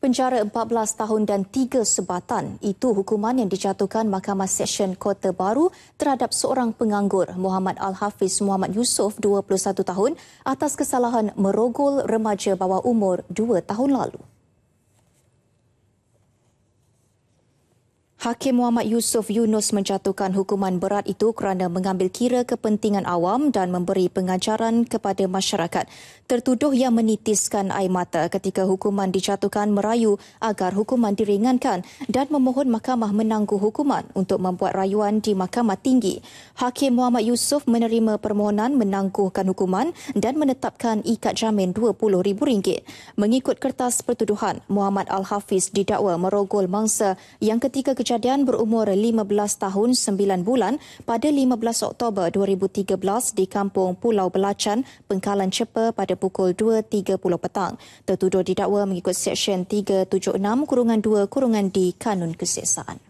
Penjara 14 tahun dan 3 sebatan itu hukuman yang dijatuhkan Mahkamah Seksyen Kota Baru terhadap seorang penganggur Muhammad Al-Hafiz Muhammad Yusof 21 tahun atas kesalahan merogol remaja bawah umur 2 tahun lalu. Hakim Muhammad Yusuf Yunus menjatuhkan hukuman berat itu kerana mengambil kira kepentingan awam dan memberi pengajaran kepada masyarakat. Tertuduh yang menitiskan air mata ketika hukuman dijatuhkan merayu agar hukuman diringankan dan memohon mahkamah menangguh hukuman untuk membuat rayuan di mahkamah tinggi. Hakim Muhammad Yusuf menerima permohonan menangguhkan hukuman dan menetapkan ikat jamin RM20,000. Mengikut kertas pertuduhan, Muhammad Al-Hafiz didakwa merogol mangsa yang ketika kejadian kejadian berumur 15 tahun 9 bulan pada 15 Oktober 2013 di Kampung Pulau Belacan, Pengkalan Cepa pada pukul 2.30 petang. Tertuduh didakwa mengikut Seksyen 376 kurungan 2 kurungan di Kanun Kesiksaan.